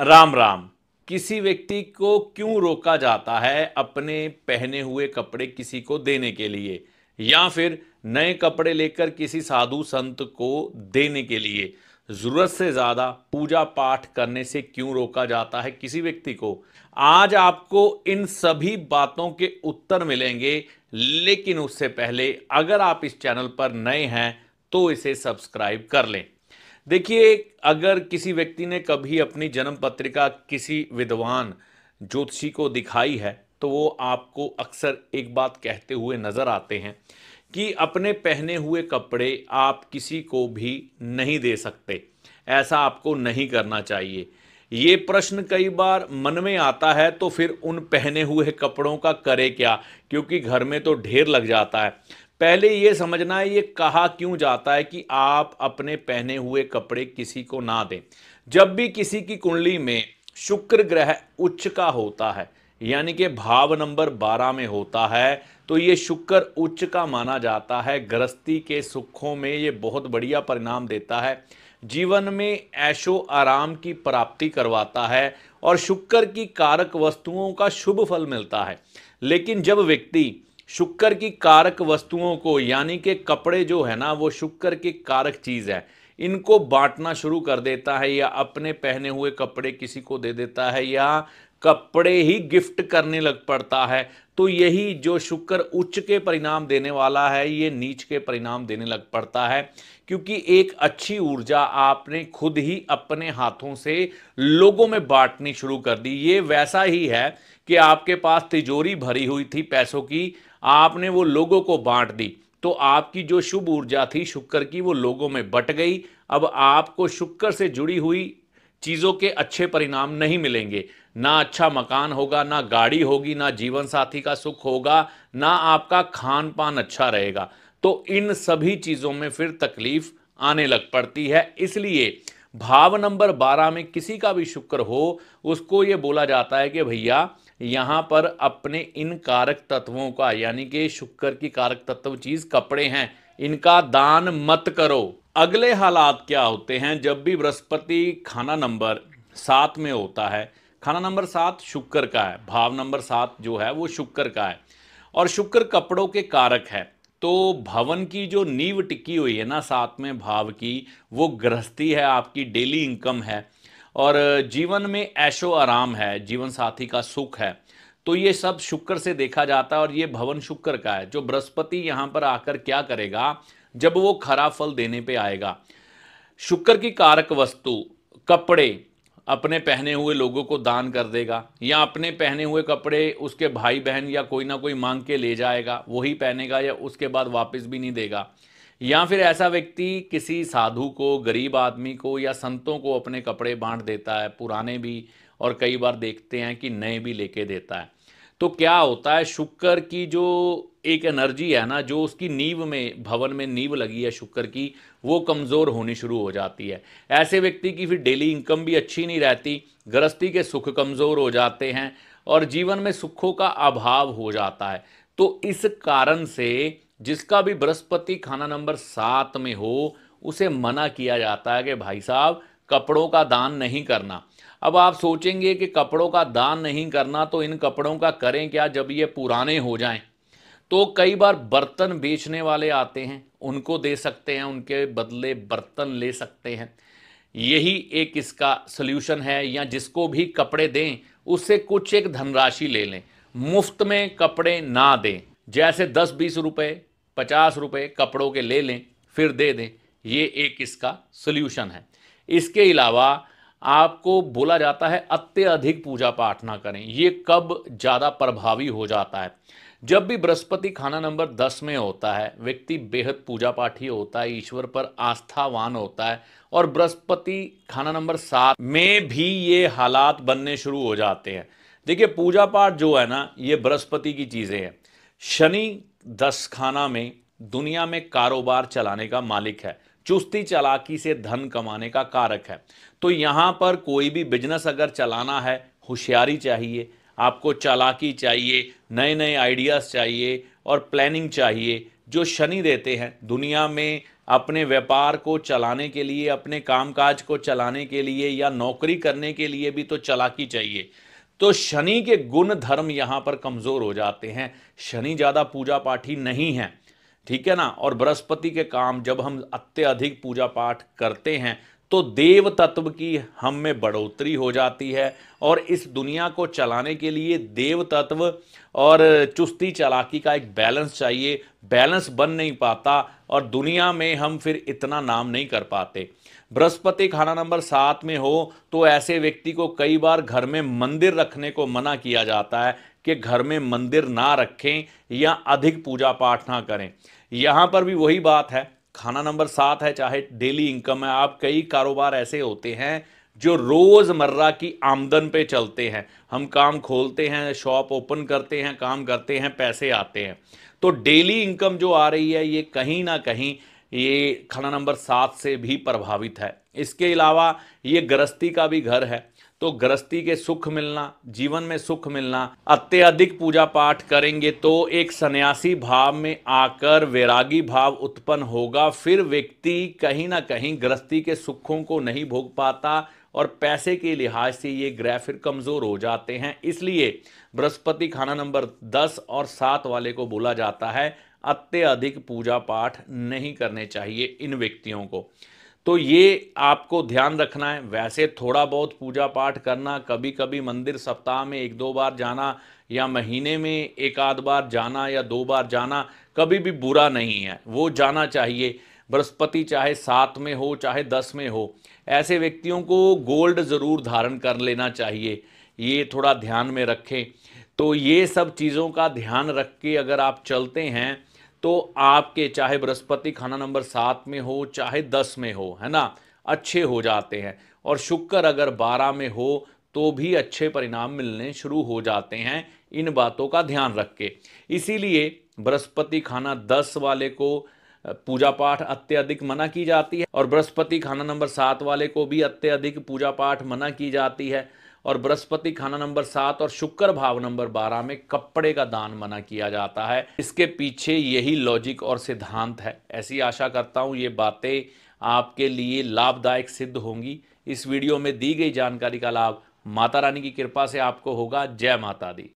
राम राम किसी व्यक्ति को क्यों रोका जाता है अपने पहने हुए कपड़े किसी को देने के लिए या फिर नए कपड़े लेकर किसी साधु संत को देने के लिए ज़रूरत से ज़्यादा पूजा पाठ करने से क्यों रोका जाता है किसी व्यक्ति को आज आपको इन सभी बातों के उत्तर मिलेंगे लेकिन उससे पहले अगर आप इस चैनल पर नए हैं तो इसे सब्सक्राइब कर लें देखिए अगर किसी व्यक्ति ने कभी अपनी जन्म पत्रिका किसी विद्वान ज्योतिषी को दिखाई है तो वो आपको अक्सर एक बात कहते हुए नज़र आते हैं कि अपने पहने हुए कपड़े आप किसी को भी नहीं दे सकते ऐसा आपको नहीं करना चाहिए ये प्रश्न कई बार मन में आता है तो फिर उन पहने हुए कपड़ों का करे क्या क्योंकि घर में तो ढेर लग जाता है पहले ये समझना है ये कहा क्यों जाता है कि आप अपने पहने हुए कपड़े किसी को ना दें जब भी किसी की कुंडली में शुक्र ग्रह उच्च का होता है यानी कि भाव नंबर बारह में होता है तो ये शुक्र उच्च का माना जाता है गृहस्थी के सुखों में ये बहुत बढ़िया परिणाम देता है जीवन में ऐशो आराम की प्राप्ति करवाता है और शुक्र की कारक वस्तुओं का शुभ फल मिलता है लेकिन जब व्यक्ति शुक्र की कारक वस्तुओं को यानी कि कपड़े जो है ना वो शुक्र की कारक चीज़ है इनको बांटना शुरू कर देता है या अपने पहने हुए कपड़े किसी को दे देता है या कपड़े ही गिफ्ट करने लग पड़ता है तो यही जो शुक्र उच्च के परिणाम देने वाला है ये नीच के परिणाम देने लग पड़ता है क्योंकि एक अच्छी ऊर्जा आपने खुद ही अपने हाथों से लोगों में बांटनी शुरू कर दी ये वैसा ही है कि आपके पास तिजोरी भरी हुई थी पैसों की आपने वो लोगों को बांट दी तो आपकी जो शुभ ऊर्जा थी शुक्र की वो लोगों में बट गई अब आपको शुक्र से जुड़ी हुई चीज़ों के अच्छे परिणाम नहीं मिलेंगे ना अच्छा मकान होगा ना गाड़ी होगी ना जीवन साथी का सुख होगा ना आपका खान पान अच्छा रहेगा तो इन सभी चीज़ों में फिर तकलीफ आने लग पड़ती है इसलिए भाव नंबर बारह में किसी का भी शुक्र हो उसको ये बोला जाता है कि भैया यहाँ पर अपने इन कारक तत्वों का यानी कि शुक्र की कारक तत्व चीज कपड़े हैं इनका दान मत करो अगले हालात क्या होते हैं जब भी बृहस्पति खाना नंबर सात में होता है खाना नंबर सात शुक्र का है भाव नंबर सात जो है वो शुक्र का है और शुक्र कपड़ों के कारक है तो भवन की जो नींव टिकी हुई है ना साथ में भाव की वो गृहस्थी है आपकी डेली इनकम है और जीवन में ऐशो आराम है जीवन साथी का सुख है तो ये सब शुक्र से देखा जाता है और ये भवन शुक्र का है जो बृहस्पति यहाँ पर आकर क्या करेगा जब वो खरा फल देने पे आएगा शुक्र की कारक वस्तु कपड़े अपने पहने हुए लोगों को दान कर देगा या अपने पहने हुए कपड़े उसके भाई बहन या कोई ना कोई मांग के ले जाएगा वही पहनेगा या उसके बाद वापस भी नहीं देगा या फिर ऐसा व्यक्ति किसी साधु को गरीब आदमी को या संतों को अपने कपड़े बांट देता है पुराने भी और कई बार देखते हैं कि नए भी लेके देता है तो क्या होता है शुक्र की जो एक एनर्जी है ना जो उसकी नींव में भवन में नींव लगी है शुक्र की वो कमज़ोर होनी शुरू हो जाती है ऐसे व्यक्ति की फिर डेली इनकम भी अच्छी नहीं रहती गृहस्थी के सुख कमज़ोर हो जाते हैं और जीवन में सुखों का अभाव हो जाता है तो इस कारण से जिसका भी बृहस्पति खाना नंबर सात में हो उसे मना किया जाता है कि भाई साहब कपड़ों का दान नहीं करना अब आप सोचेंगे कि कपड़ों का दान नहीं करना तो इन कपड़ों का करें क्या जब ये पुराने हो जाएं तो कई बार बर्तन बेचने वाले आते हैं उनको दे सकते हैं उनके बदले बर्तन ले सकते हैं यही एक इसका सल्यूशन है या जिसको भी कपड़े दें उससे कुछ एक धनराशि ले लें मुफ्त में कपड़े ना दें जैसे दस बीस रुपए पचास रुपये कपड़ों के ले लें फिर दे दें ये एक इसका सोल्यूशन है इसके अलावा आपको बोला जाता है अत्यधिक पूजा पाठ ना करें ये कब ज़्यादा प्रभावी हो जाता है जब भी बृहस्पति खाना नंबर दस में होता है व्यक्ति बेहद पूजा ही होता है ईश्वर पर आस्थावान होता है और बृहस्पति खाना नंबर सात में भी ये हालात बनने शुरू हो जाते हैं देखिए पूजा पाठ जो है ना ये बृहस्पति की चीज़ें हैं शनि दस खाना में दुनिया में कारोबार चलाने का मालिक है चुस्ती चलाकी से धन कमाने का कारक है तो यहाँ पर कोई भी बिजनेस अगर चलाना है होशियारी चाहिए आपको चालाकी चाहिए नए नए आइडियाज़ चाहिए और प्लानिंग चाहिए जो शनि देते हैं दुनिया में अपने व्यापार को चलाने के लिए अपने कामकाज को चलाने के लिए या नौकरी करने के लिए भी तो चालाकी चाहिए तो शनि के गुण धर्म यहां पर कमज़ोर हो जाते हैं शनि ज़्यादा पूजा पाठी नहीं है ठीक है ना और बृहस्पति के काम जब हम अत्यधिक पूजा पाठ करते हैं तो देव तत्व की हम में बढ़ोतरी हो जाती है और इस दुनिया को चलाने के लिए देव तत्व और चुस्ती चलाकी का एक बैलेंस चाहिए बैलेंस बन नहीं पाता और दुनिया में हम फिर इतना नाम नहीं कर पाते बृहस्पति खाना नंबर सात में हो तो ऐसे व्यक्ति को कई बार घर में मंदिर रखने को मना किया जाता है कि घर में मंदिर ना रखें या अधिक पूजा पाठ ना करें यहाँ पर भी वही बात है खाना नंबर सात है चाहे डेली इनकम है आप कई कारोबार ऐसे होते हैं जो रोज़मर्रा की आमदन पे चलते हैं हम काम खोलते हैं शॉप ओपन करते हैं काम करते हैं पैसे आते हैं तो डेली इनकम जो आ रही है ये कहीं ना कहीं ये खाना नंबर सात से भी प्रभावित है इसके अलावा ये गृहस्थी का भी घर है तो गृहस्थी के सुख मिलना जीवन में सुख मिलना अत्यधिक पूजा पाठ करेंगे तो एक सन्यासी भाव में आकर वैरागी भाव उत्पन्न होगा फिर व्यक्ति कहीं ना कहीं गृहस्थी के सुखों को नहीं भोग पाता और पैसे के लिहाज से ये ग्रह फिर कमज़ोर हो जाते हैं इसलिए बृहस्पति खाना नंबर दस और सात वाले को बोला जाता है अत्यधिक पूजा पाठ नहीं करने चाहिए इन व्यक्तियों को तो ये आपको ध्यान रखना है वैसे थोड़ा बहुत पूजा पाठ करना कभी कभी मंदिर सप्ताह में एक दो बार जाना या महीने में एक आध बार जाना या दो बार जाना कभी भी बुरा नहीं है वो जाना चाहिए बृहस्पति चाहे सात में हो चाहे दस में हो ऐसे व्यक्तियों को गोल्ड ज़रूर धारण कर लेना चाहिए ये थोड़ा ध्यान में रखें तो ये सब चीज़ों का ध्यान रख के अगर आप चलते हैं तो आपके चाहे बृहस्पति खाना नंबर सात में हो चाहे दस में हो है ना अच्छे हो जाते हैं और शुक्र अगर बारह में हो तो भी अच्छे परिणाम मिलने शुरू हो जाते हैं इन बातों का ध्यान रख के इसीलिए बृहस्पति खाना दस वाले को पूजा पाठ अत्यधिक मना की जाती है और बृहस्पति खाना नंबर सात वाले को भी अत्यधिक पूजा पाठ मना की जाती है और बृहस्पति खाना नंबर सात और शुक्र भाव नंबर बारह में कपड़े का दान मना किया जाता है इसके पीछे यही लॉजिक और सिद्धांत है ऐसी आशा करता हूँ ये बातें आपके लिए लाभदायक सिद्ध होंगी इस वीडियो में दी गई जानकारी का लाभ माता रानी की कृपा से आपको होगा जय माता दी